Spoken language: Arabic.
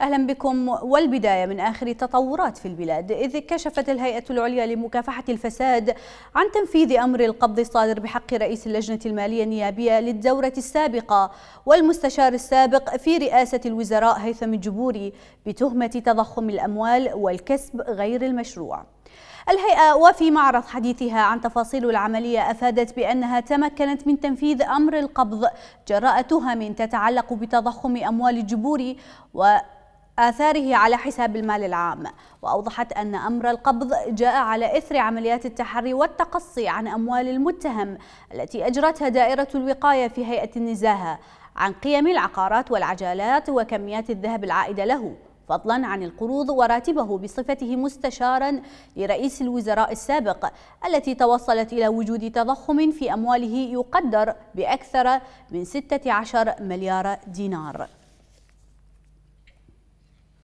أهلا بكم والبداية من آخر التطورات في البلاد إذ كشفت الهيئة العليا لمكافحة الفساد عن تنفيذ أمر القبض الصادر بحق رئيس اللجنة المالية النيابية للدورة السابقة والمستشار السابق في رئاسة الوزراء هيثم الجبوري بتهمة تضخم الأموال والكسب غير المشروع الهيئة وفي معرض حديثها عن تفاصيل العملية أفادت بأنها تمكنت من تنفيذ أمر القبض جراء تهم تتعلق بتضخم أموال الجبوري و آثاره على حساب المال العام وأوضحت أن أمر القبض جاء على إثر عمليات التحري والتقصي عن أموال المتهم التي أجرتها دائرة الوقاية في هيئة النزاهة عن قيم العقارات والعجلات وكميات الذهب العائدة له فضلا عن القروض وراتبه بصفته مستشارا لرئيس الوزراء السابق التي توصلت إلى وجود تضخم في أمواله يقدر بأكثر من 16 مليار دينار